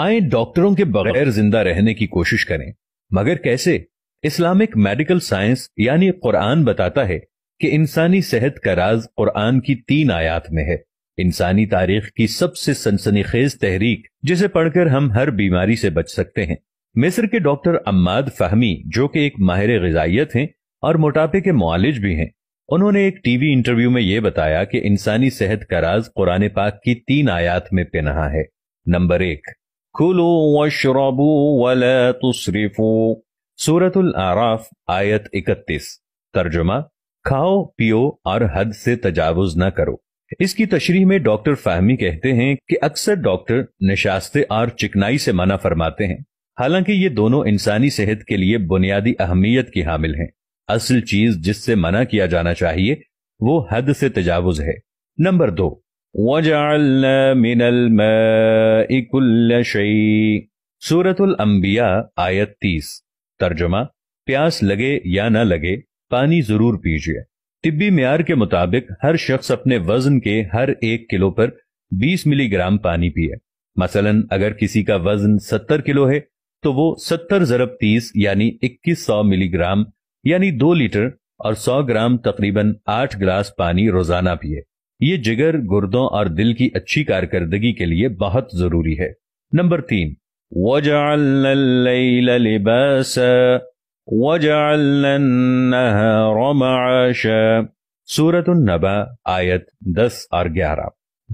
आए डॉक्टरों के बगैर जिंदा रहने की कोशिश करें मगर कैसे इस्लामिक मेडिकल साइंस यानी कुरान बताता है कि इंसानी सेहत का राज कुरान की तीन आयात में है इंसानी तारीख की सबसे सनसनीखेज तहरीक जिसे पढ़कर हम हर बीमारी से बच सकते हैं मिस्र के डॉक्टर अम्माद फहमी जो कि एक माहिर गजाइत हैं और मोटापे के मालिज भी हैं उन्होंने एक टीवी इंटरव्यू में यह बताया कि इंसानी सेहत का राज कुरान पाक की तीन आयात में पिनहा है नंबर एक खुलो वशरबू वला तुसरिफू आराफ आयत 31 तर्जुमा खाओ पियो और हद से तजावुज न करो इसकी तशरीह में डॉक्टर फाहमी कहते हैं कि अक्सर डॉक्टर नशास्ते और चिकनाई से मना फरमाते हैं हालांकि ये दोनों इंसानी सेहत के लिए बुनियादी अहमियत की हामिल हैं असल चीज जिससे मना किया जाना चाहिए वो हद से तजावुज है नंबर दो वजालना मिनल आयत तीस तर्जुमा प्यास लगे या न लगे पानी जरूर पीजिए तिब्बी मैार के मुताबिक हर शख्स अपने वजन के हर एक किलो पर बीस मिली ग्राम पानी पिए मसलन अगर किसी का वजन सत्तर किलो है तो वो सत्तर जरब तीस यानी इक्कीस 2100 मिलीग्राम यानी दो लीटर और सौ ग्राम तकरीबन आठ ग्लास पानी रोजाना पिए ये जिगर गुर्दों और दिल की अच्छी कारकर्दगी के लिए बहुत जरूरी है नंबर तीन सूरत नबा आयत दस और ग्यारह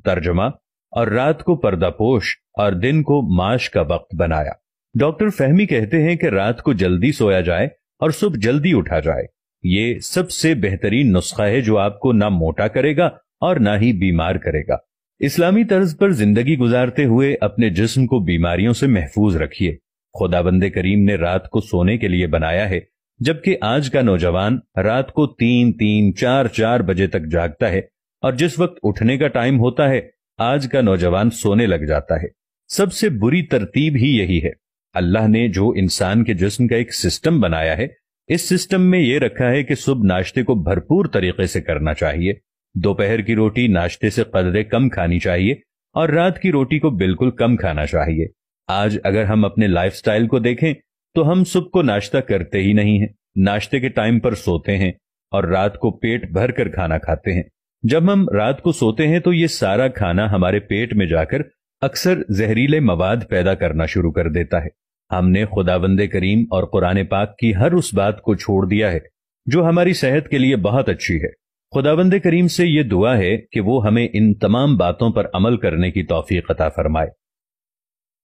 तर्जमा और रात को पर्दापोश और दिन को माश का वक्त बनाया डॉक्टर फहमी कहते हैं कि रात को जल्दी सोया जाए और सुबह जल्दी उठा जाए ये सबसे बेहतरीन नुस्खा है जो आपको ना मोटा करेगा और ना ही बीमार करेगा इस्लामी तर्ज पर जिंदगी गुजारते हुए अपने जिस्म को बीमारियों से महफूज रखिए खुदा बंदे करीम ने रात को सोने के लिए बनाया है जबकि आज का नौजवान रात को तीन तीन चार चार बजे तक जागता है और जिस वक्त उठने का टाइम होता है आज का नौजवान सोने लग जाता है सबसे बुरी तरतीब ही यही है अल्लाह ने जो इंसान के जिस्म का एक सिस्टम बनाया है इस सिस्टम में यह रखा है कि सुबह नाश्ते को भरपूर तरीके से करना चाहिए दोपहर की रोटी नाश्ते से कदरे कम खानी चाहिए और रात की रोटी को बिल्कुल कम खाना चाहिए आज अगर हम अपने लाइफ को देखें तो हम सुबह को नाश्ता करते ही नहीं है नाश्ते के टाइम पर सोते हैं और रात को पेट भर कर खाना खाते हैं जब हम रात को सोते हैं तो ये सारा खाना हमारे पेट में जाकर अक्सर जहरीले मवाद पैदा करना शुरू कर देता है हमने खुदाबंद करीम और कुरान पाक की हर उस बात को छोड़ दिया है जो हमारी सेहत के लिए बहुत अच्छी है खुदाबंद करीम से ये दुआ है कि वो हमें इन तमाम बातों पर अमल करने की तोफ़ी अता फरमाए